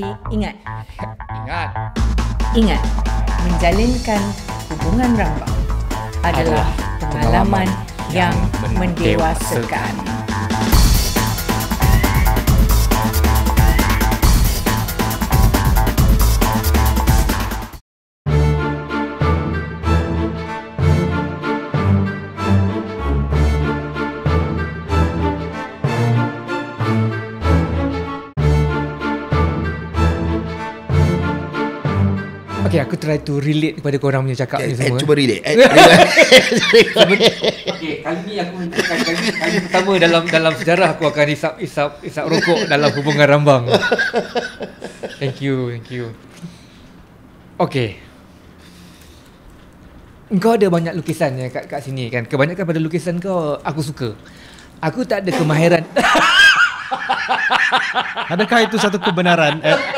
I, ingat. Ingat. Ingat. Menjalinkan hubungan rambang adalah, pengalaman, yang mendewasakan. mendewasakan. aku try to relate kepada korang punya cakap ni semua. Eh, eh. cuba relate. Eh. Okey, kali ni aku kali kali pertama dalam dalam sejarah aku akan hisap hisap hisap rokok dalam hubungan rambang. Thank you, thank you. Okey. Kau ada banyak lukisan ya kat, kat sini kan. Kebanyakan pada lukisan kau aku suka. Aku tak ada kemahiran. Adakah itu satu kebenaran? Eh?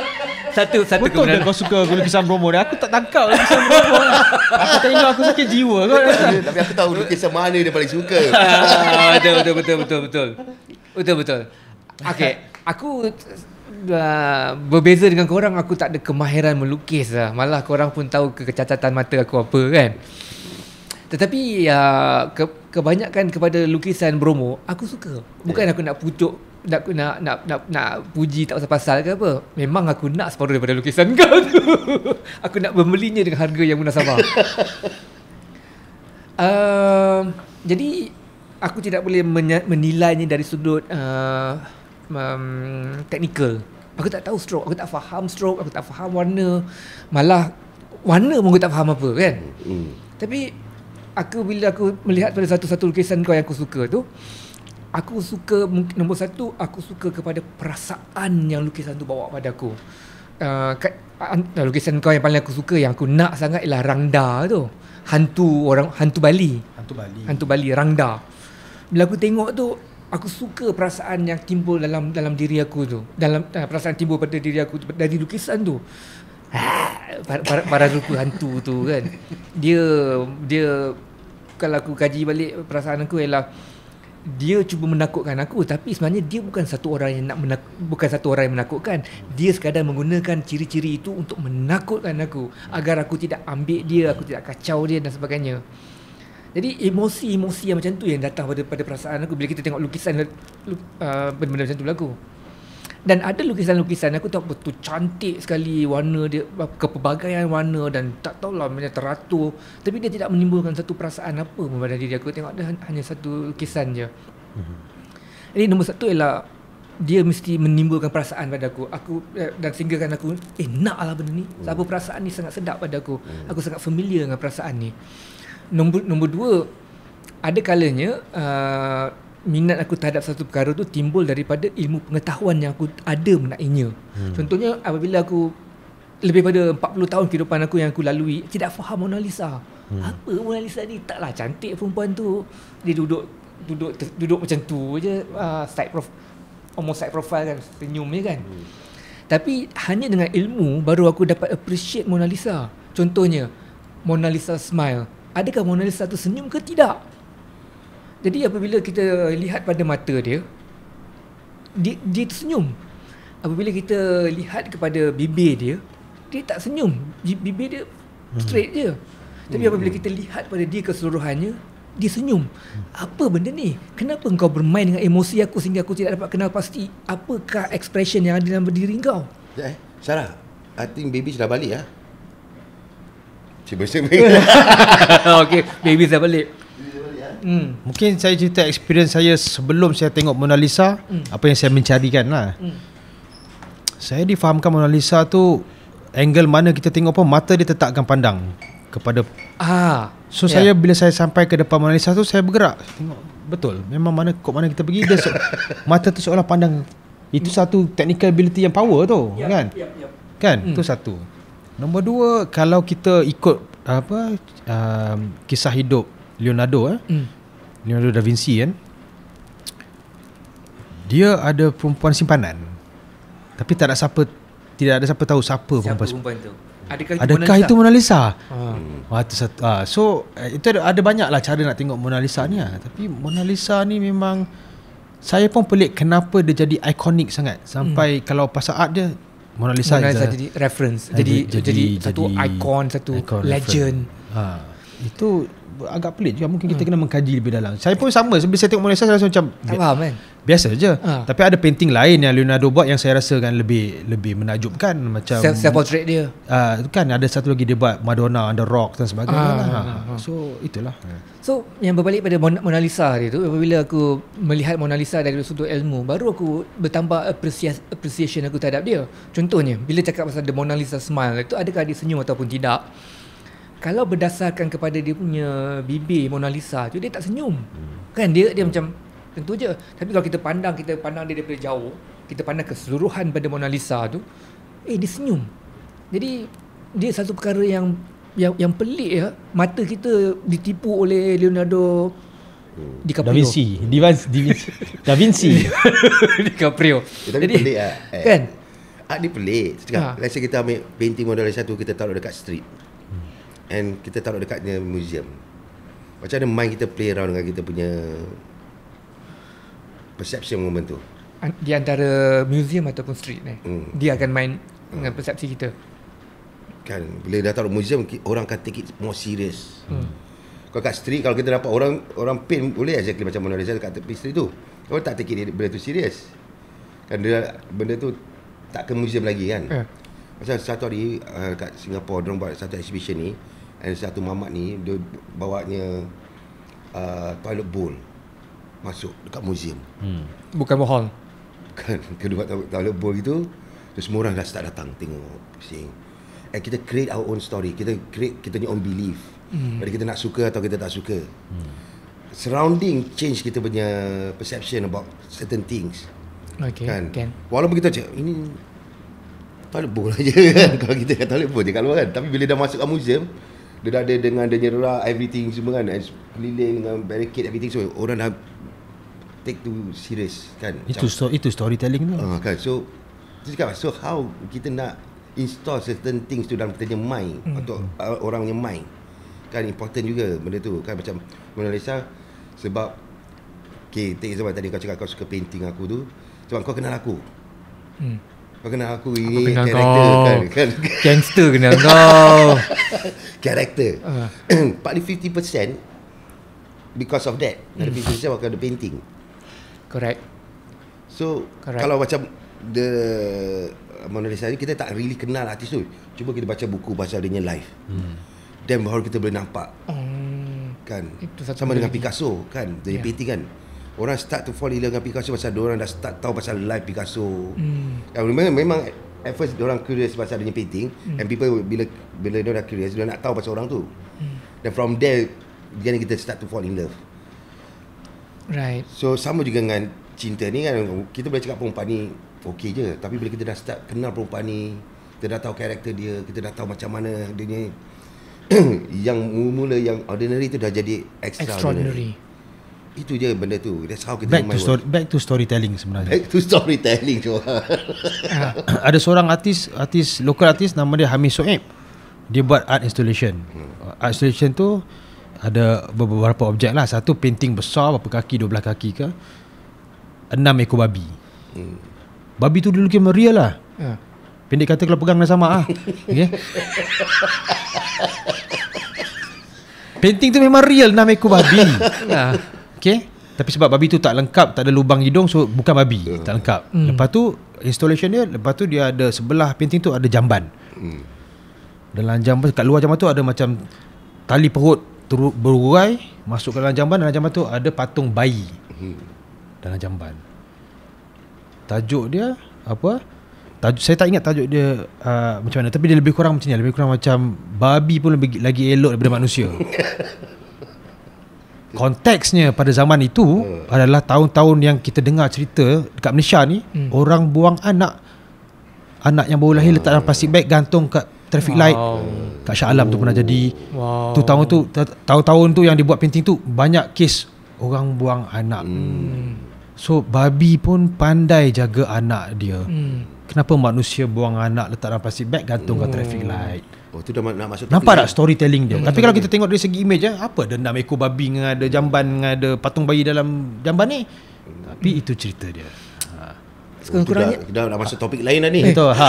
satu satu Betul kemudian. Betul kau suka gula pisang bromo ni. Aku tak tangkap lukisan lah bromo. Aku tak ingat aku sakit jiwa kau. Tapi aku tahu lukisan mana dia paling suka. betul betul betul betul betul. Betul betul. Okey, aku Uh, berbeza dengan korang Aku tak ada kemahiran melukis lah Malah korang pun tahu Kecacatan mata aku apa kan Tetapi uh, ke- Kebanyakan kepada lukisan bromo Aku suka Bukan eh. aku nak pucuk nak nak nak nak, nak puji tak pasal-pasal ke apa. Memang aku nak separuh daripada lukisan kau tu. aku nak membelinya dengan harga yang munasabah. uh, jadi aku tidak boleh menilainya dari sudut uh, eh, um, technical. Aku tak tahu stroke, aku tak faham stroke, aku tak faham warna. Malah warna pun aku tak faham apa kan. Mm. Tapi aku bila aku melihat pada satu-satu lukisan kau yang aku suka tu, Aku suka Nombor satu Aku suka kepada Perasaan yang lukisan tu Bawa pada aku uh, uh, Lukisan kau yang paling aku suka Yang aku nak sangat Ialah Rangda tu Hantu orang Hantu Bali Hantu Bali Hantu Bali Rangda Bila aku tengok tu Aku suka perasaan yang timbul dalam dalam diri aku tu. Dalam uh, perasaan timbul pada diri aku tu, dari lukisan tu. Ah, para, para rupa hantu tu kan. Dia dia kalau aku kaji balik perasaan aku ialah dia cuba menakutkan aku tapi sebenarnya dia bukan satu orang yang nak menak- bukan satu orang yang menakutkan dia sekadar menggunakan ciri-ciri itu untuk menakutkan aku agar aku tidak ambil dia aku tidak kacau dia dan sebagainya jadi emosi-emosi yang macam tu yang datang pada pada perasaan aku bila kita tengok lukisan uh, benda-benda macam tu berlaku dan ada lukisan-lukisan aku tahu betul cantik sekali warna dia kepelbagaian warna dan tak tahulah macam teratur tapi dia tidak menimbulkan satu perasaan apa pun pada diri aku tengok dia hanya satu lukisan je mm-hmm. jadi nombor satu ialah dia mesti menimbulkan perasaan pada aku aku eh, dan sehingga kan aku eh nak lah benda ni mm. sebab perasaan ni sangat sedap pada aku mm. aku sangat familiar dengan perasaan ni nombor nombor dua ada kalanya uh, minat aku terhadap satu perkara tu timbul daripada ilmu pengetahuan yang aku ada mengenainya. Hmm. Contohnya apabila aku lebih pada 40 tahun kehidupan aku yang aku lalui tidak faham Mona Lisa. Hmm. Apa Mona Lisa ni? Taklah cantik perempuan tu. Dia duduk duduk ter, duduk macam tu aje uh, ah, side prof almost side profile kan senyum je kan. Hmm. Tapi hanya dengan ilmu baru aku dapat appreciate Mona Lisa. Contohnya Mona Lisa smile. Adakah Mona Lisa tu senyum ke tidak? Jadi apabila kita lihat pada mata dia dia, dia tersenyum. Apabila kita lihat kepada bibir dia, dia tak senyum. Bibir dia hmm. straight hmm. je. Tapi hmm. apabila kita lihat pada dia keseluruhannya, dia senyum. Apa benda ni? Kenapa engkau bermain dengan emosi aku sehingga aku tidak dapat kenal pasti apakah expression yang ada dalam berdiri kau? Eh, Sarah, I think baby sudah balik ah. Ya? Cuba sembang. Okay, baby sudah balik. Mm. Mungkin saya cerita experience saya sebelum saya tengok Mona Lisa, mm. apa yang saya mencarikan lah. Mm. Saya difahamkan Mona Lisa tu angle mana kita tengok pun mata dia tetapkan pandang kepada ah. So yeah. saya bila saya sampai ke depan Mona Lisa tu saya bergerak tengok betul memang mana kok mana kita pergi dia se- mata tu seolah pandang itu mm. satu technical ability yang power tu yep, kan yep, yep. kan hmm. itu mm. satu nombor dua kalau kita ikut apa uh, kisah hidup Leonardo eh. Mm. Leonardo Da Vinci kan. Dia ada perempuan simpanan. Tapi tak ada siapa tidak ada siapa tahu siapa, siapa perempuan, perempuan tu. Hmm. Adakah itu, Adakah itu Mona Lisa? Hmm. Ah, so eh, itu ada, ada banyaklah cara nak tengok Mona Lisa ni lah. Tapi Mona Lisa ni memang saya pun pelik kenapa dia jadi ikonik sangat sampai hmm. kalau pasal art dia Mona Lisa, Mona Lisa jadi reference. Jadi jadi, jadi, jadi satu ikon, satu icon legend. Ha. Itu agak pelik juga mungkin kita hmm. kena mengkaji lebih dalam. Saya pun sama sebab saya tengok Mona Lisa saya rasa macam tak faham kan. Biasa je. Ha. Tapi ada painting lain yang Leonardo buat yang saya rasa kan lebih lebih menakjubkan macam self, self portrait dia. Ah uh, kan ada satu lagi dia buat Madonna on the rock dan sebagainya. Ah, lah. ah, ha. Ha. So itulah. Hmm. So yang berbalik pada Mona Lisa dia tu apabila aku melihat Mona Lisa dari sudut ilmu baru aku bertambah appreciation aku terhadap dia. Contohnya bila cakap pasal the Mona Lisa smile itu adakah dia senyum ataupun tidak? kalau berdasarkan kepada dia punya bibir Mona Lisa tu dia tak senyum. Hmm. Kan dia dia macam tentu je. Tapi kalau kita pandang kita pandang dia daripada jauh, kita pandang keseluruhan pada Mona Lisa tu eh dia senyum. Jadi dia satu perkara yang yang yang pelik ya mata kita ditipu oleh Leonardo hmm. DiCaprio. Da Vinci, Di Vinci. Da Vinci. DiCaprio. Ya, tapi Jadi pelik lah. eh, kan? Ah dia pelik. Cakap, ha. Lain kita ambil painting Mona Lisa tu kita taruh dekat street. And kita taruh dekatnya museum Macam mana mind kita play around dengan kita punya Perception moment tu Di antara museum ataupun street ni hmm. Dia akan main hmm. dengan persepsi kita Kan, bila dah taruh museum Orang akan take it more serious hmm. Kau kat street, kalau kita dapat orang Orang pin boleh exactly macam Mona Lisa dekat tepi street tu Orang tak take it benda tu serious Kan dia, benda tu tak ke museum lagi kan yeah. Macam satu hari uh, kat Singapura Mereka buat satu exhibition ni ada satu mamat ni Dia bawanya uh, Toilet bowl Masuk dekat museum hmm. Bukan mohon Bukan Kedua toilet bowl gitu Terus semua orang dah start datang Tengok Pusing And kita create our own story Kita create Kita punya own belief hmm. Bagi kita nak suka Atau kita tak suka hmm. Surrounding Change kita punya Perception about Certain things Okay, kan? Okay. Walaupun kita cakap Ini Toilet bowl aja kan Kalau kita kat toilet bowl je kat luar kan Tapi bila dah masuk kat muzium dia dah ada dengan dia nyera everything semua kan keliling dengan barricade everything so orang dah take to serious kan itu Macam, so, itu storytelling tu uh, kan so cakap, so how kita nak install certain things tu dalam kita punya mind hmm. atau uh, orang punya mind kan important juga benda tu kan macam Mona Lisa sebab okay take example tadi kau cakap kau suka painting aku tu sebab kau kenal aku hmm. Kau kenal aku ini Aku kenal kau kan, kan. Gangster kenal kau Character uh. Ah. Partly 50% Because of that Another hmm. 50% Because of the painting Correct So Correct. Kalau macam The uh, Mona Lisa ni Kita tak really kenal artis tu Cuma kita baca buku Pasal dia live hmm. Then baru kita boleh nampak hmm. Kan Itu Sama dengan Picasso Kan Dari yeah. painting kan orang start to fall in love dengan Picasso pasal dia orang dah start tahu pasal life Picasso. Hmm. Kan, memang memang at first dia orang curious pasal dia punya painting hmm. and people bila bila dia dah curious dia nak tahu pasal orang tu. Hmm. Then from there then kita start to fall in love. Right. So sama juga dengan cinta ni kan kita boleh cakap perempuan ni okay je tapi bila kita dah start kenal perempuan ni kita dah tahu karakter dia kita dah tahu macam mana dia ni yang mula yang ordinary tu dah jadi extraordinary. extraordinary. Itu je benda tu. That's how kita back to story, work. back to storytelling sebenarnya. Back to storytelling ah, tu. ada seorang artis, artis lokal artis nama dia Hamid Soeb. Dia buat art installation. Hmm. Art installation tu ada beberapa objek lah. Satu painting besar berapa kaki dua belah kaki ke. Enam ekor babi. Hmm. Babi tu dulu kira real lah. Ya. Pendek kata kalau pegang dah sama ah. Okey. Painting tu memang real Nama aku babi nah. Okay Tapi sebab babi tu tak lengkap Tak ada lubang hidung So bukan babi hmm. Tak lengkap hmm. Lepas tu Installation dia Lepas tu dia ada Sebelah painting tu ada jamban hmm. Dalam jamban Kat luar jamban tu ada macam Tali perut Berurai Masuk ke dalam jamban Dalam jamban tu ada patung bayi hmm. Dalam jamban Tajuk dia Apa tajuk, Saya tak ingat tajuk dia uh, Macam mana Tapi dia lebih kurang macam ni Lebih kurang macam Babi pun lebih, lagi elok daripada manusia konteksnya pada zaman itu hmm. adalah tahun-tahun yang kita dengar cerita dekat Malaysia ni hmm. orang buang anak anak yang baru lahir hmm. letak dalam plastik bag gantung kat traffic wow. light kat Shah Alam oh. tu pernah jadi wow. tu tahun tu tahun-tahun tu yang dibuat painting tu banyak kes orang buang anak hmm. so babi pun pandai jaga anak dia hmm. kenapa manusia buang anak letak dalam plastik bag gantung hmm. kat traffic light Oh tu dah nak masuk Nampak tak storytelling dia Tapi kalau kita tengok dari segi image eh, Apa dendam ekor babi Dengan ada jamban Dengan ada patung bayi dalam jamban ni Tapi itu cerita dia ha. Sekarang oh, kurangnya oh, dah, nak masuk topik lain dah ni Betul ha.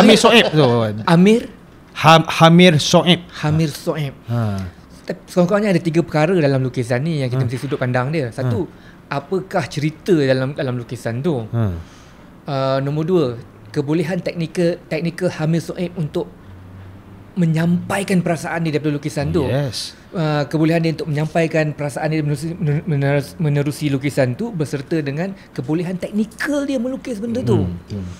Hamir Soeb tu Amir Hamir Soeb Hamir Soeb ha. Sekurang-kurangnya ada tiga perkara Dalam lukisan ni Yang kita ha. mesti sudut pandang dia Satu Apakah cerita dalam dalam lukisan tu ha. Uh, nombor dua Kebolehan teknikal Teknikal Hamir Soeb Untuk menyampaikan perasaan dia daripada lukisan tu. Yes. Uh, kebolehan dia untuk menyampaikan perasaan dia menerusi, menerusi, menerusi lukisan tu berserta dengan kebolehan teknikal dia melukis benda tu. Hmm. hmm.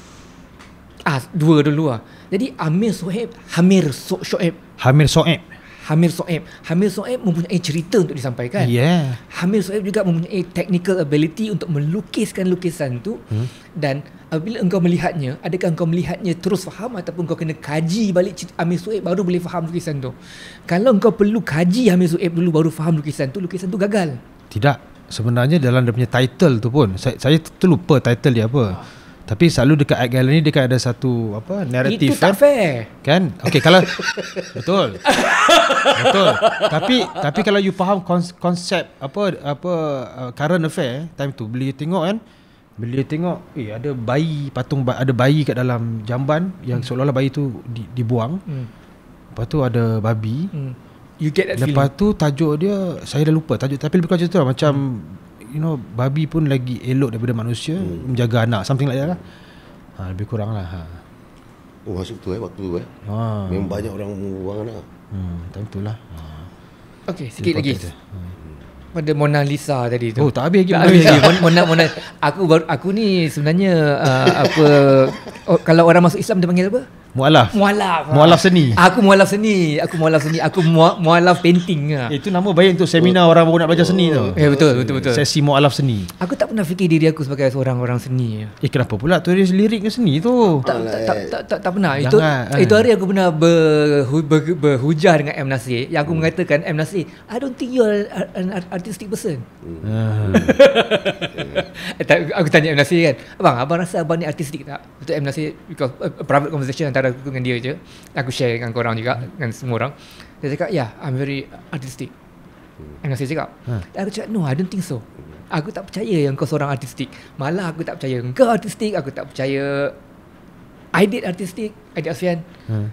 Ah, dua dulu lah. Jadi Amir Soeb, Hamir Soeb. Hamir Soeb. Hamil Soeb. Hamil Soeb mempunyai cerita untuk disampaikan. Yeah. Hamir Soeb juga mempunyai technical ability untuk melukiskan lukisan itu. hmm. dan apabila uh, engkau melihatnya, adakah engkau melihatnya terus faham ataupun engkau kena kaji balik Hamil Soeb baru boleh faham lukisan itu. Kalau engkau perlu kaji Hamil Soeb dulu baru faham lukisan itu, lukisan itu gagal. Tidak. Sebenarnya dalam dia punya title tu pun saya saya terlupa title dia apa. Ah. Tapi selalu dekat art gallery dia kan ada satu apa naratif eh? kan. Kan? Okey kalau betul. betul. Tapi tapi kalau you faham konsep apa apa uh, current affair eh, time tu beli tengok kan. Beli tengok eh ada bayi patung ada bayi kat dalam jamban yang hmm. seolah-olah bayi tu di, dibuang. Hmm. Lepas tu ada babi. Hmm. You get that Lepas feeling. tu tajuk dia saya dah lupa tajuk tapi lebih kurang macam tu lah macam you know babi pun lagi elok daripada manusia hmm. menjaga anak something like that lah ha, lebih kurang lah ha. oh masuk tu eh waktu tu eh ha. memang banyak orang buang anak lah. hmm, time tu lah ha. Okay, sikit lagi kata. Eh. hmm. Pada Mona Lisa tadi tu Oh tak habis lagi tak Mona habis lagi. Mona, Mona, Mona, aku, aku ni sebenarnya uh, apa? Oh, kalau orang masuk Islam dia panggil apa? Mualaf. Mualaf. Mualaf seni. Aku mualaf seni. Aku mualaf seni. Aku mualaf painting. Ah. Itu nama baik untuk seminar oh. orang baru nak belajar seni tu. Ya eh, betul, betul, betul. Sesi mualaf seni. Aku tak pernah fikir diri aku sebagai seorang orang seni. Ya. Eh kenapa pula tulis lirik ke seni tu? Tak tak tak, tak tak tak pernah. Itu Jangan. Eh. itu hari aku pernah berhu, ber, ber, berhujah dengan M Nasir yang aku hmm. mengatakan M Nasir, I don't think you're an artistic person. Hmm. aku tanya M Nasir kan. Abang, abang rasa abang ni artistik tak? Untuk M Nasir because uh, private conversation antara antara aku dengan dia je Aku share dengan korang juga hmm. Dengan semua orang Dia cakap Yeah I'm very artistic hmm. And saya cakap hmm. Aku cakap No I don't think so Aku tak percaya yang kau seorang artistik Malah aku tak percaya yang kau artistik Aku tak percaya I did artistik I did ASEAN hmm. Ha.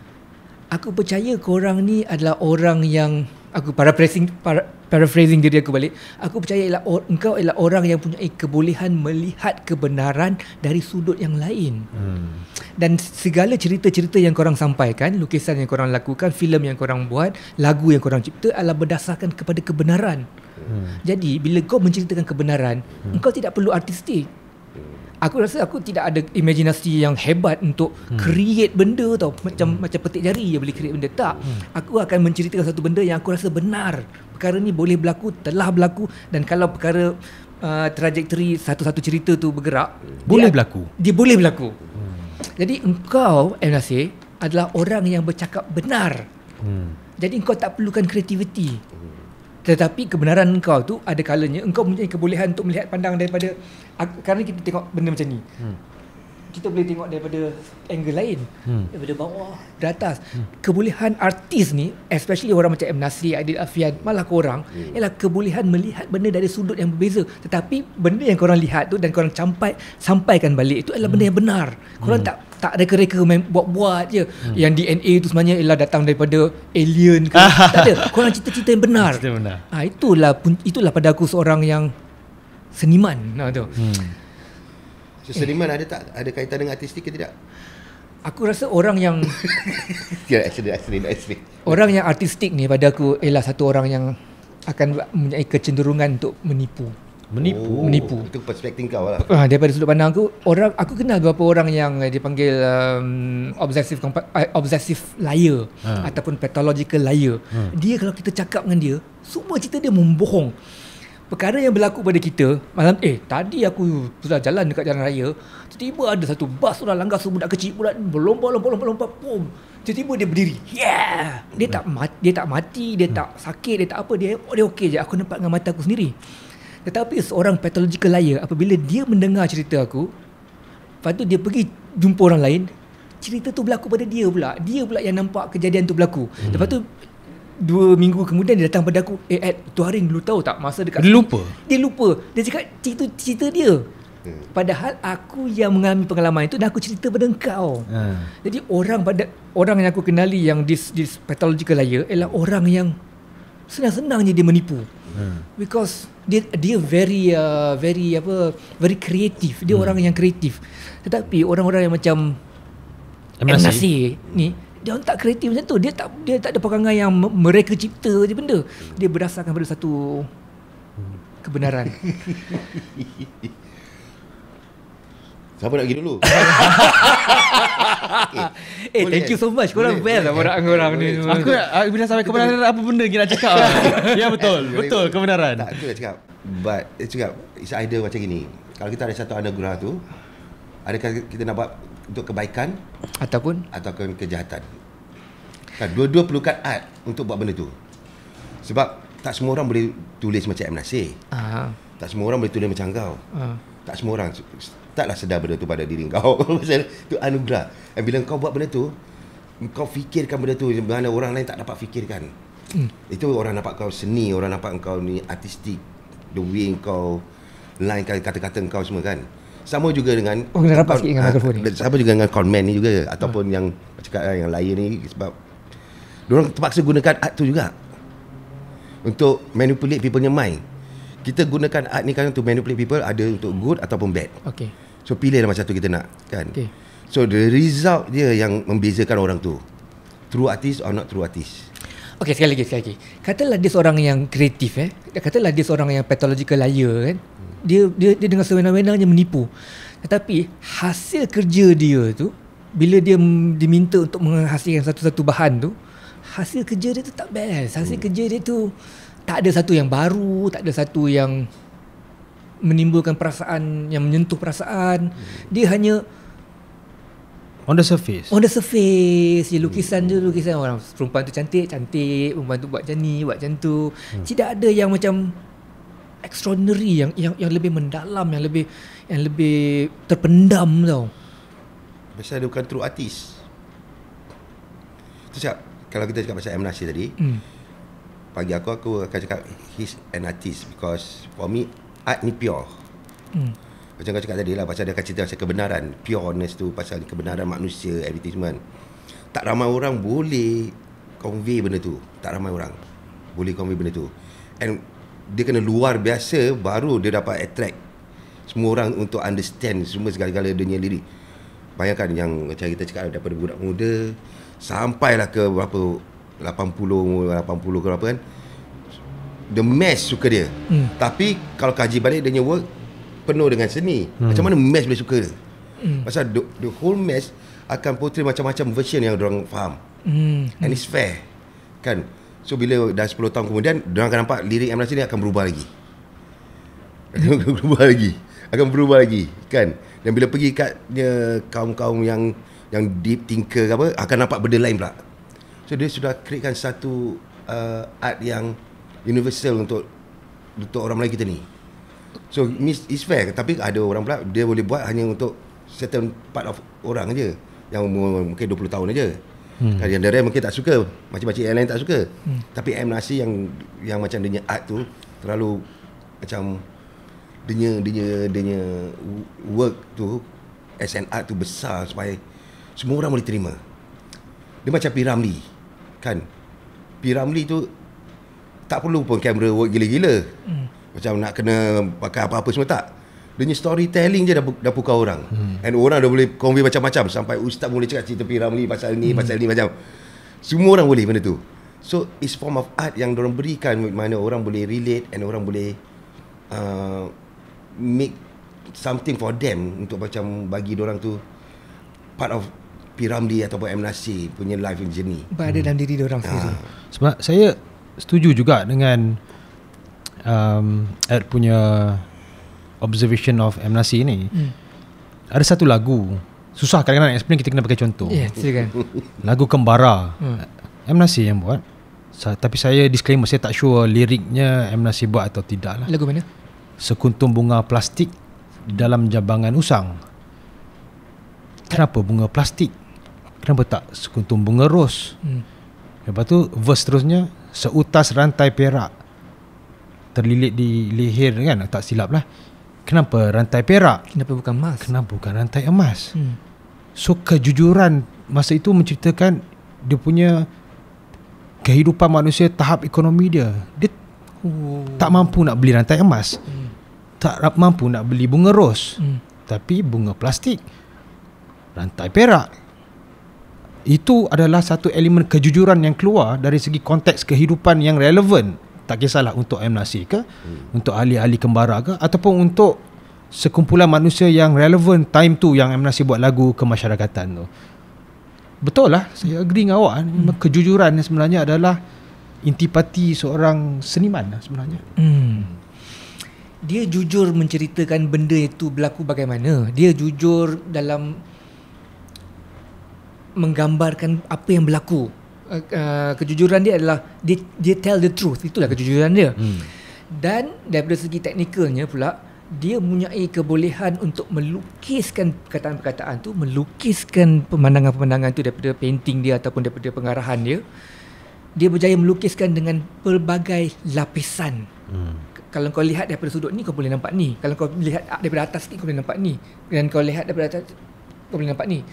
Aku percaya korang ni adalah orang yang Aku para pressing para, paraphrasing diri aku balik. Aku percaya ialah or, engkau ialah orang yang punya kebolehan melihat kebenaran dari sudut yang lain. Hmm. Dan segala cerita-cerita yang korang sampaikan, lukisan yang korang lakukan, filem yang korang buat, lagu yang korang cipta adalah berdasarkan kepada kebenaran. Hmm. Jadi bila kau menceritakan kebenaran, hmm. engkau tidak perlu artistik aku rasa aku tidak ada imaginasi yang hebat untuk hmm. create benda tau macam hmm. macam petik jari je boleh create benda tak hmm. aku akan menceritakan satu benda yang aku rasa benar perkara ni boleh berlaku telah berlaku dan kalau perkara uh, trajectory satu-satu cerita tu bergerak boleh dia, berlaku dia boleh berlaku hmm. jadi engkau Nasir adalah orang yang bercakap benar hmm. jadi engkau tak perlukan kreativiti tetapi kebenaran engkau tu ada kalanya engkau mempunyai kebolehan untuk melihat pandang daripada kerana kita tengok benda macam ni hmm kita boleh tengok daripada angle lain hmm. daripada bawah dari atas hmm. kebolehan artis ni especially orang macam M. Nasri Adil Afian malah korang hmm. ialah kebolehan melihat benda dari sudut yang berbeza tetapi benda yang korang lihat tu dan korang campai sampaikan balik itu adalah hmm. benda yang benar korang hmm. tak tak ada kereka main buat-buat je hmm. yang DNA tu sebenarnya ialah datang daripada alien ke tak ada korang cerita-cerita yang benar cerita benar ha, itulah itulah pada aku seorang yang seniman nah, ha, tu hmm. So, seniman eh. ada tak? Ada kaitan dengan artistik ke tidak? Aku rasa orang yang... Ya, actually, actually, actually. Orang yang artistik ni pada aku ialah satu orang yang akan mempunyai kecenderungan untuk menipu. Menipu? Oh, menipu. Itu perspektif kau lah. Uh, daripada sudut pandang aku, orang, aku kenal beberapa orang yang dipanggil um, obsessive, uh, obsessive liar hmm. ataupun pathological liar. Hmm. Dia kalau kita cakap dengan dia, semua cerita dia membohong perkara yang berlaku pada kita malam eh tadi aku sudah jalan dekat jalan raya tiba-tiba ada satu bas sudah langgar semua budak kecil pula berlompat lompat lompat lompat pum tiba-tiba dia berdiri yeah dia tak mati, dia tak mati dia hmm. tak sakit dia tak apa dia oh, dia okey je aku nampak dengan mata aku sendiri tetapi seorang pathological liar apabila dia mendengar cerita aku lepas tu dia pergi jumpa orang lain cerita tu berlaku pada dia pula dia pula yang nampak kejadian tu berlaku hmm. lepas tu Dua minggu kemudian dia datang pada aku Eh Ed, tu hari lu tahu tak masa dekat Dia lupa sini, Dia lupa Dia cakap cerita, cerita dia hmm. Padahal aku yang mengalami pengalaman itu Dan aku cerita pada kau hmm. Ha. Jadi orang pada Orang yang aku kenali yang this, this pathological liar Ialah orang yang Senang-senangnya dia menipu hmm. Because dia dia very uh, very apa very kreatif dia hmm. orang yang kreatif tetapi orang-orang yang macam MNC ni dia orang tak kreatif macam tu dia tak dia tak ada perangai yang mereka cipta je benda dia berdasarkan pada satu kebenaran Siapa nak pergi dulu? okay. Eh, eh thank you so much. Korang boleh, best boleh, lah pada korang ni. Aku nak bila sampai kebenaran apa benda kita nak cakap. ya betul. betul kebenaran. Tak aku nak cakap. But eh, cakap it's either macam gini. Kalau kita ada satu anugerah tu, adakah kita nak buat untuk kebaikan ataupun ataupun kejahatan. Kan dua-dua perlukan art untuk buat benda tu. Sebab tak semua orang boleh tulis macam M. Nasir. Aha. Tak semua orang boleh tulis macam kau. Aha. Tak semua orang. Taklah sedar benda tu pada diri kau. tu anugerah. Dan bila kau buat benda tu, kau fikirkan benda tu mana orang lain tak dapat fikirkan. Hmm. Itu orang nampak kau seni, orang nampak kau ni artistik. The way kau lain kata-kata kau semua kan sama juga dengan oh kena rapat sikit dengan ah, mikrofon ni sama juga dengan conman ni juga ataupun ah. yang cakap yang lain ni sebab orang terpaksa gunakan art tu juga untuk manipulate people punya mind kita gunakan art ni kan untuk manipulate people ada untuk good ataupun bad okey so pilihlah macam tu kita nak kan okey so the result dia yang membezakan orang tu true artist or not true artist Okay, sekali lagi, sekali lagi. Katalah dia seorang yang kreatif eh. Katalah dia seorang yang pathological liar kan dia dia dia dengan sewenang-wenangnya menipu. Tetapi hasil kerja dia tu bila dia diminta untuk menghasilkan satu-satu bahan tu, hasil kerja dia tu tak best. Hasil hmm. kerja dia tu tak ada satu yang baru, tak ada satu yang menimbulkan perasaan yang menyentuh perasaan. Hmm. Dia hanya on the surface. On the surface, ya, lukisan tu hmm. lukisan orang perempuan tu cantik, cantik, perempuan tu buat macam ni, buat macam tu. Hmm. Tidak ada yang macam extraordinary yang yang yang lebih mendalam yang lebih yang lebih terpendam tau. Biasa dia bukan true artis. Tu siap kalau kita cakap pasal M Nasir tadi. Mm. Pagi aku aku akan cakap he's an artist because for me art ni pure. Mm. Macam kau cakap tadi lah pasal dia akan cerita pasal kebenaran, pureness tu pasal kebenaran manusia, everything semua kan. Tak ramai orang boleh convey benda tu. Tak ramai orang boleh convey benda tu. And dia kena luar biasa baru dia dapat attract semua orang untuk understand semua segala-gala dunia lirik bayangkan yang macam kita cakap daripada budak muda sampailah ke berapa 80 80 ke berapa kan the mess suka dia hmm. tapi kalau kaji balik dia punya work penuh dengan seni hmm. macam mana mess boleh suka hmm. pasal the, the whole mess akan portray macam-macam version yang orang faham hmm. and it's fair kan So bila dah 10 tahun kemudian Diorang akan nampak lirik Amran Sini akan berubah lagi Akan berubah lagi Akan berubah lagi kan Dan bila pergi kat dia, kaum-kaum yang Yang deep thinker apa Akan nampak benda lain pula So dia sudah createkan satu uh, Art yang universal untuk Untuk orang Melayu kita ni So miss is fair Tapi ada orang pula Dia boleh buat hanya untuk Certain part of orang aja Yang umur mungkin 20 tahun aja. Hmm. Yang dari mungkin tak suka. Macam-macam airline tak suka. Hmm. Tapi MNRC yang yang macam dia art tu terlalu macam dia dia dia work tu as an art tu besar supaya semua orang boleh terima. Dia macam Ramli Kan? Ramli tu tak perlu pun kamera work gila-gila. Hmm. Macam nak kena pakai apa-apa semua tak. Dia ni storytelling je dah, dah pukau orang hmm. And orang dah boleh Convey macam-macam Sampai ustaz boleh cakap Cerita pergi ramli Pasal ni hmm. Pasal ni macam Semua orang boleh benda tu So it's form of art Yang orang berikan Mana orang boleh relate And orang boleh uh, Make Something for them Untuk macam Bagi orang tu Part of Piramli ataupun MNC punya life journey berada hmm. dalam diri orang sendiri. Ha. Sebab saya setuju juga dengan um, Ed punya observation of M. Nasir ni hmm. Ada satu lagu Susah kadang nak explain Kita kena pakai contoh Ya, yeah, silakan Lagu Kembara hmm. M. yang buat Sa- Tapi saya disclaimer Saya tak sure liriknya M. Nasir buat atau tidak lah. Lagu mana? Sekuntum bunga plastik Dalam jabangan usang Kenapa bunga plastik? Kenapa tak sekuntum bunga ros? Hmm. Lepas tu verse seterusnya Seutas rantai perak Terlilit di leher kan Tak silap lah Kenapa rantai perak? Kenapa bukan emas? Kenapa bukan rantai emas? Hmm. So kejujuran masa itu menceritakan dia punya kehidupan manusia tahap ekonomi dia. Dia Ooh. tak mampu nak beli rantai emas. Hmm. Tak mampu nak beli bunga ros. Hmm. Tapi bunga plastik. Rantai perak. Itu adalah satu elemen kejujuran yang keluar dari segi konteks kehidupan yang relevan. Hmm tak kisahlah untuk M. Nasir ke hmm. untuk ahli-ahli kembara ke ataupun untuk sekumpulan manusia yang relevan time tu yang M. Nasir buat lagu kemasyarakatan tu betul lah saya agree dengan awak hmm. kejujuran sebenarnya adalah intipati seorang seniman lah sebenarnya hmm. dia jujur menceritakan benda itu berlaku bagaimana dia jujur dalam menggambarkan apa yang berlaku Uh, uh, kejujuran dia adalah dia, dia tell the truth itulah hmm. kejujuran dia hmm. dan daripada segi teknikalnya pula dia mempunyai kebolehan untuk melukiskan perkataan-perkataan tu melukiskan pemandangan-pemandangan tu daripada painting dia ataupun daripada pengarahan dia dia berjaya melukiskan dengan pelbagai lapisan hmm kalau kau lihat daripada sudut ni kau boleh nampak ni kalau kau lihat daripada atas ni kau boleh nampak ni dan kau lihat daripada atas kau boleh nampak ni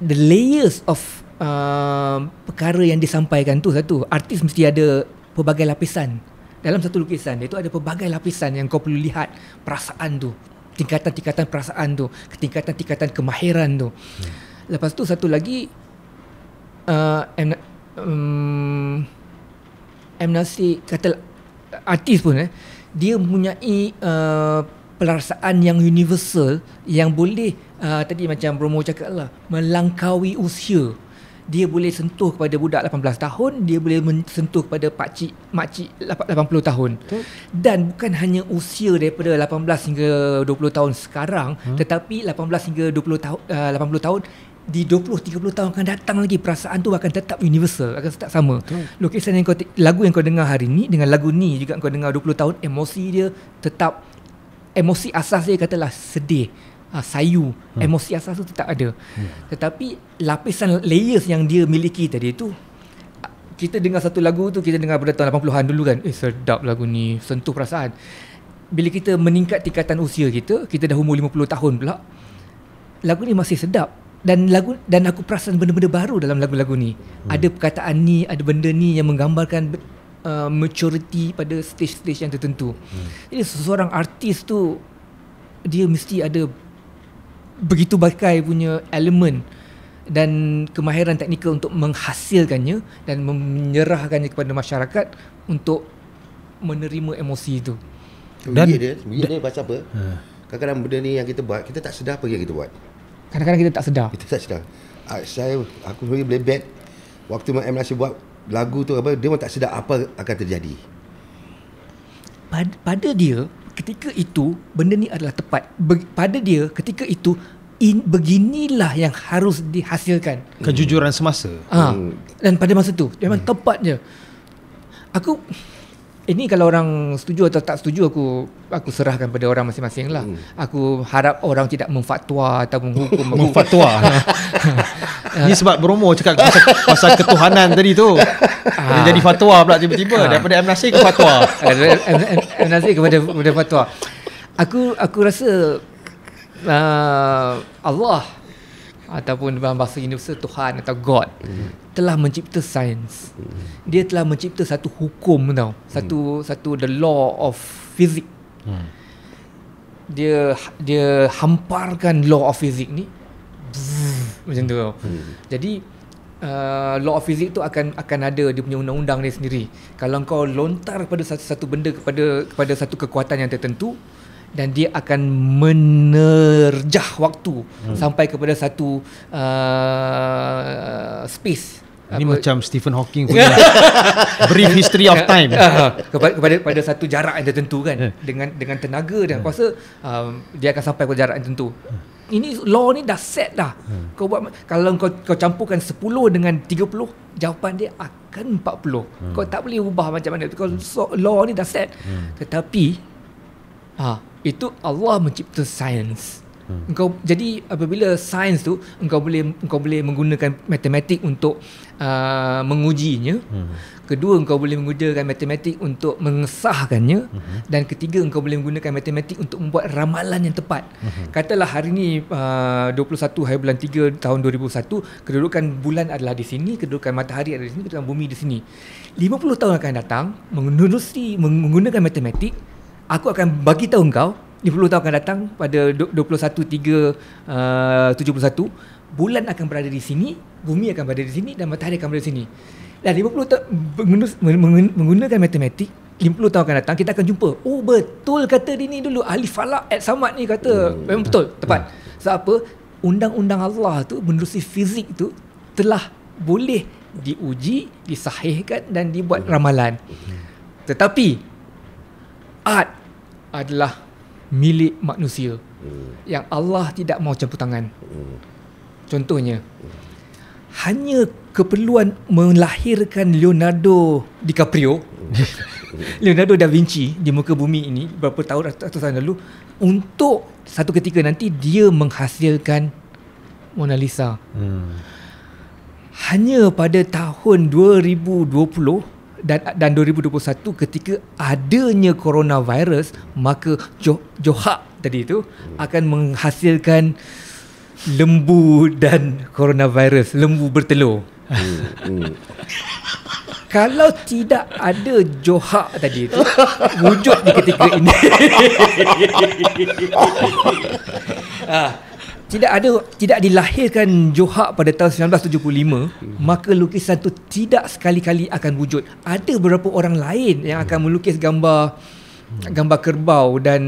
the layers of uh, perkara yang disampaikan tu satu artis mesti ada pelbagai lapisan dalam satu lukisan itu ada pelbagai lapisan yang kau perlu lihat perasaan tu tingkatan-tingkatan perasaan tu tingkatan-tingkatan kemahiran tu hmm. lepas tu satu lagi uh, M, um, M. Nasi kata artis pun eh, dia mempunyai uh, perasaan yang universal yang boleh uh, tadi macam Bromo cakap lah melangkaui usia dia boleh sentuh kepada budak 18 tahun dia boleh sentuh kepada pak cik mak cik 80 tahun Betul. dan bukan hanya usia daripada 18 hingga 20 tahun sekarang hmm? tetapi 18 hingga 20 tahun uh, 80 tahun di 20 30 tahun akan datang lagi perasaan tu akan tetap universal akan tetap sama Betul. lokasi yang kau lagu yang kau dengar hari ni dengan lagu ni juga kau dengar 20 tahun emosi dia tetap emosi asas dia katalah sedih ha, sayu hmm. emosi asas tu tetap ada hmm. tetapi lapisan layers yang dia miliki tadi tu kita dengar satu lagu tu kita dengar pada tahun 80-an dulu kan eh sedap lagu ni sentuh perasaan bila kita meningkat tingkatan usia kita kita dah umur 50 tahun pula lagu ni masih sedap dan lagu dan aku perasan benda-benda baru dalam lagu-lagu ni hmm. ada perkataan ni ada benda ni yang menggambarkan Uh, maturity pada stage-stage yang tertentu hmm. Jadi seseorang artis tu Dia mesti ada begitu bakai punya elemen dan kemahiran teknikal untuk menghasilkannya dan menyerahkannya kepada masyarakat untuk menerima emosi itu. Dan dia, dia, dia baca apa? Ha. Kadang-kadang benda ni yang kita buat, kita tak sedar apa yang kita buat. Kadang-kadang kita tak sedar. Kita tak sedar. Uh, saya aku sebenarnya boleh bet waktu Mak Emrasi buat lagu tu apa dia pun tak sedar apa akan terjadi. Pada, pada dia ketika itu benda ni adalah tepat Be- pada dia ketika itu in, beginilah yang harus dihasilkan kejujuran semasa ha, hmm. dan pada masa tu memang hmm. tepatnya aku ini eh, kalau orang setuju atau tak setuju aku aku serahkan pada orang masing-masing lah. Hmm. Aku harap orang tidak memfatwa atau menghukum. memfatwa. ini ah. sebab bromo cakap pasal, pasal ketuhanan tadi tu. Ah. Dia jadi fatwa pula tiba-tiba ha. daripada M. Nasir ke fatwa. M. Nasir kepada, kepada fatwa. Aku aku rasa uh, Allah ataupun dalam bahasa universal Tuhan atau God hmm telah mencipta sains. Mm. Dia telah mencipta satu hukum tau. Satu mm. satu the law of physics. Mm. Dia dia hamparkan law of physics ni. Mm. Macam tu tau. Mm. Jadi uh, law of physics tu akan akan ada dia punya undang-undang dia sendiri. Kalau kau lontar pada satu-satu benda kepada kepada satu kekuatan yang tertentu dan dia akan menerjah waktu hmm. sampai kepada satu uh, space hmm. Ini apa? macam Stephen Hawking punya brief history of time ah, kepada, kepada pada satu jarak yang tertentu kan eh. dengan dengan tenaga dan eh. kuasa um, dia akan sampai ke jarak yang tertentu. Eh. Ini law ni dah set dah. Kau buat kalau kau kau campurkan 10 dengan 30, jawapan dia akan 40. Kau tak boleh ubah macam mana. Kau so, law ni dah set. Tetapi ha itu Allah mencipta science. Hmm. Engkau jadi apabila sains tu engkau boleh engkau boleh menggunakan matematik untuk uh, mengujinya. Hmm. Kedua engkau boleh menggunakan matematik untuk mengesahkannya hmm. dan ketiga engkau boleh menggunakan matematik untuk membuat ramalan yang tepat. Hmm. Katalah hari ni uh, 21 hari bulan 3 tahun 2001, kedudukan bulan adalah di sini, kedudukan matahari adalah di sini, kedudukan bumi di sini. 50 tahun akan datang menerusi menggunakan matematik aku akan bagi tahu engkau 50 tahun akan datang pada 21.3.71 uh, bulan akan berada di sini bumi akan berada di sini dan matahari akan berada di sini dan 50 tahun menggunakan matematik 50 tahun akan datang kita akan jumpa oh betul kata dia ni dulu ahli falak at samad ni kata hmm. memang betul tepat hmm. sebab apa undang-undang Allah tu menerusi fizik tu telah boleh diuji disahihkan dan dibuat hmm. ramalan hmm. tetapi art adalah milik manusia hmm. yang Allah tidak mau campur tangan. Hmm. Contohnya hanya keperluan melahirkan Leonardo DiCaprio hmm. Leonardo Da Vinci di muka bumi ini berapa tahun atau tahun lalu untuk satu ketika nanti dia menghasilkan Mona Lisa. Hmm. Hanya pada tahun 2020 dan dan 2021 ketika adanya coronavirus maka Johak tadi itu akan menghasilkan lembu dan coronavirus lembu bertelur. Hmm, hmm. Kalau tidak ada Johak tadi itu wujud di ketika ini. Ah, tidak ada tidak dilahirkan Johak pada tahun 1975 mhm. maka lukisan itu tidak sekali-kali akan wujud ada beberapa orang lain yang akan mhm. melukis gambar mhm. gambar kerbau dan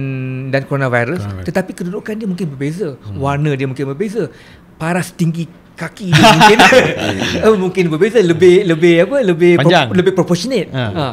dan coronavirus tetapi kedudukan dia mungkin berbeza warna dia mungkin berbeza paras tinggi kaki dia mungkin eh, mungkin berbeza lebih lebih apa lebih Panjang. Pro, lebih proportionate ha, ha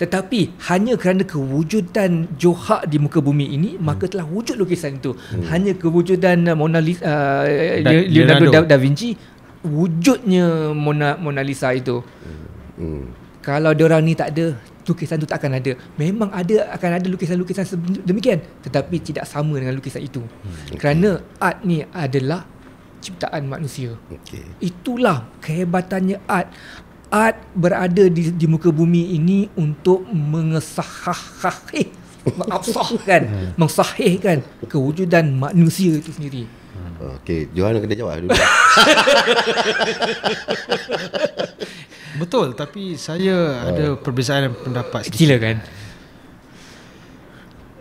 tetapi hanya kerana kewujudan Johak di muka bumi ini hmm. maka telah wujud lukisan itu hmm. hanya kewujudan uh, Mona Lisa uh, da- Leonardo, Leonardo Da Vinci wujudnya Mona Mona Lisa itu hmm. hmm. kalau dia orang ni tak ada lukisan itu tak akan ada memang ada akan ada lukisan-lukisan demikian tetapi tidak sama dengan lukisan itu hmm. kerana art ni adalah ciptaan manusia okay. itulah kehebatannya art art berada di, di muka bumi ini untuk mengesahkan, mengabsahkan hmm. mengsahihkan kewujudan manusia itu sendiri hmm. Okey, Johan kena jawab lah dulu. Betul, tapi saya ada perbezaan pendapat sikit. Lah kan?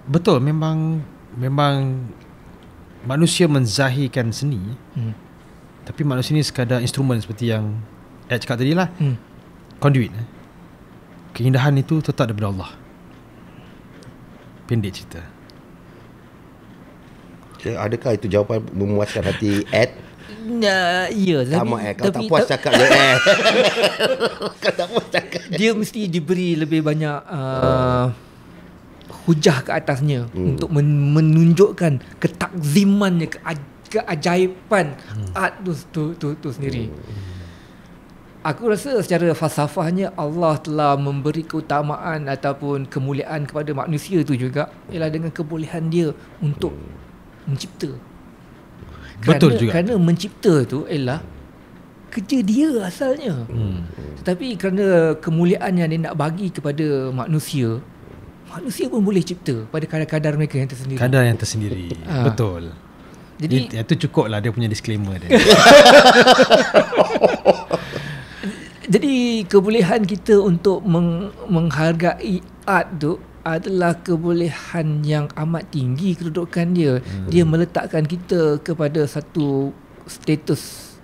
Betul, memang memang manusia menzahirkan seni. Hmm. Tapi manusia ni sekadar instrumen seperti yang Ayat cakap tadi lah hmm. Conduit Keindahan itu tetap daripada Allah Pendek cerita eh, Adakah itu jawapan memuaskan hati Ed? Ya, ya Sama Ed, kau tak puas cakap je Ed tak puas cakap Dia mesti diberi lebih banyak uh, Hujah ke atasnya hmm. Untuk men- menunjukkan ketakzimannya Keajaiban hmm. Art tu, tu, tu, tu sendiri hmm. Aku rasa secara falsafahnya Allah telah memberi keutamaan ataupun kemuliaan kepada manusia itu juga ialah dengan kebolehan dia untuk mencipta. Kerana, Betul juga. Kerana mencipta itu ialah kerja dia asalnya. Hmm. Tetapi kerana kemuliaan yang dia nak bagi kepada manusia, manusia pun boleh cipta pada kadar-kadar mereka yang tersendiri. Kadar yang tersendiri. Ha. Betul. Jadi itu cukup lah dia punya disclaimer dia. jadi kebolehan kita untuk meng, menghargai art tu adalah kebolehan yang amat tinggi kedudukan dia. Hmm. Dia meletakkan kita kepada satu status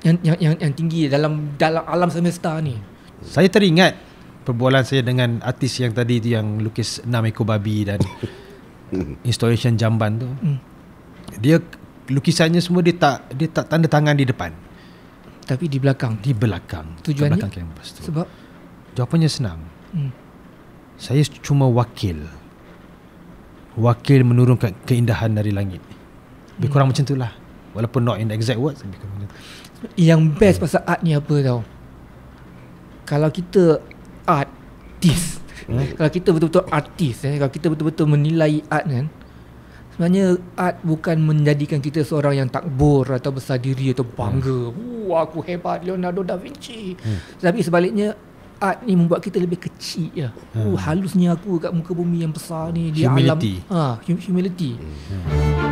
yang yang yang, yang tinggi dalam dalam alam semesta ni. Saya teringat perbualan saya dengan artis yang tadi tu yang lukis enam ekor babi dan installation jamban tu. Hmm. Dia lukisannya semua dia tak dia tak tanda tangan di depan tapi di belakang di belakang tujuan di belakang kampus tu sebab jawapannya senang hmm. saya cuma wakil wakil menurunkan keindahan dari langit lebih hmm. kurang hmm. macam tu lah walaupun not in the exact words yang best hmm. pasal art ni apa tau kalau kita artis hmm. kalau kita betul-betul artis eh, kalau kita betul-betul menilai art kan Sebenarnya art bukan menjadikan kita seorang yang takbur atau besar diri atau bangga. Hmm. Oh, aku hebat Leonardo da Vinci. Hmm. Tapi sebaliknya art ni membuat kita lebih kecil ya. Hmm. Oh, halusnya aku kat muka bumi yang besar ni di humility. alam. Ha, ah, humility. Humility. Hmm.